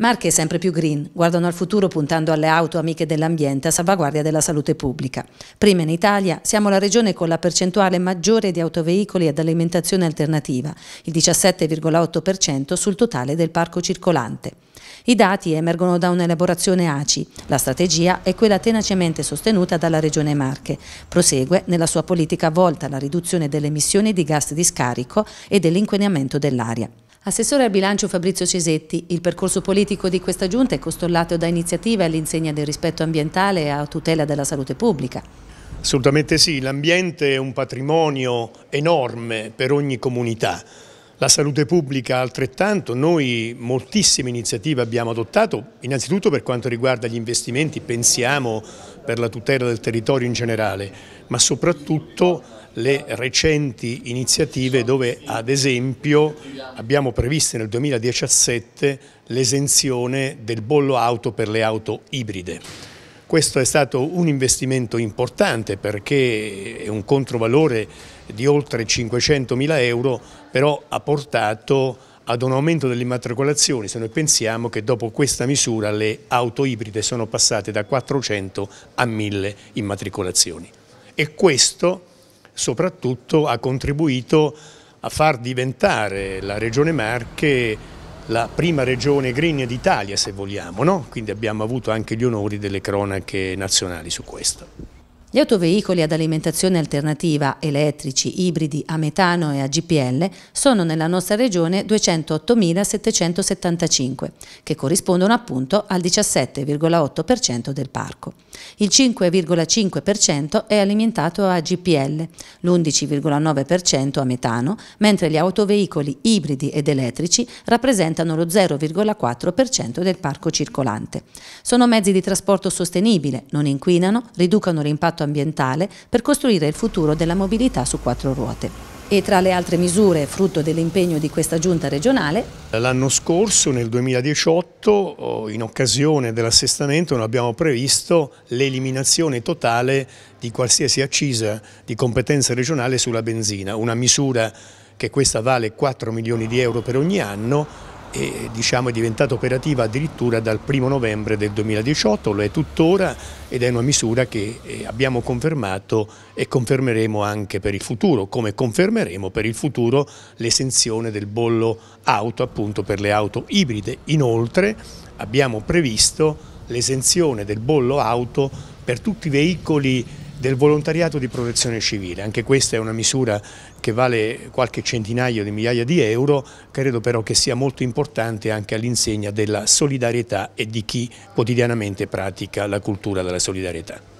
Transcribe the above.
Marche sempre più green, guardano al futuro puntando alle auto amiche dell'ambiente a salvaguardia della salute pubblica. Prima in Italia siamo la regione con la percentuale maggiore di autoveicoli ad alimentazione alternativa, il 17,8% sul totale del parco circolante. I dati emergono da un'elaborazione ACI, la strategia è quella tenacemente sostenuta dalla Regione Marche. Prosegue nella sua politica volta alla riduzione delle emissioni di gas di scarico e dell'inquinamento dell'aria. Assessore al bilancio Fabrizio Cesetti, il percorso politico di questa giunta è costollato da iniziative all'insegna del rispetto ambientale e a tutela della salute pubblica. Assolutamente sì, l'ambiente è un patrimonio enorme per ogni comunità. La salute pubblica altrettanto, noi moltissime iniziative abbiamo adottato, innanzitutto per quanto riguarda gli investimenti, pensiamo per la tutela del territorio in generale, ma soprattutto le recenti iniziative dove ad esempio abbiamo previsto nel 2017 l'esenzione del bollo auto per le auto ibride. Questo è stato un investimento importante perché è un controvalore di oltre 500 mila euro, però ha portato ad un aumento delle immatricolazioni se noi pensiamo che dopo questa misura le auto ibride sono passate da 400 a 1000 immatricolazioni e questo soprattutto ha contribuito a far diventare la Regione Marche la prima regione green d'Italia se vogliamo, no? quindi abbiamo avuto anche gli onori delle cronache nazionali su questo. Gli autoveicoli ad alimentazione alternativa, elettrici, ibridi, a metano e a GPL, sono nella nostra regione 208.775, che corrispondono appunto al 17,8% del parco. Il 5,5% è alimentato a GPL, l'11,9% a metano, mentre gli autoveicoli ibridi ed elettrici rappresentano lo 0,4% del parco circolante. Sono mezzi di trasporto sostenibile, non inquinano, riducono l'impatto impatto ambientale per costruire il futuro della mobilità su quattro ruote e tra le altre misure frutto dell'impegno di questa giunta regionale. L'anno scorso, nel 2018, in occasione dell'assestamento non abbiamo previsto l'eliminazione totale di qualsiasi accisa di competenza regionale sulla benzina, una misura che questa vale 4 milioni di euro per ogni anno e diciamo, è diventata operativa addirittura dal 1 novembre del 2018, lo è tuttora ed è una misura che eh, abbiamo confermato e confermeremo anche per il futuro, come confermeremo per il futuro l'esenzione del bollo auto appunto per le auto ibride. Inoltre abbiamo previsto l'esenzione del bollo auto per tutti i veicoli del volontariato di protezione civile. Anche questa è una misura che vale qualche centinaio di migliaia di euro, credo però che sia molto importante anche all'insegna della solidarietà e di chi quotidianamente pratica la cultura della solidarietà.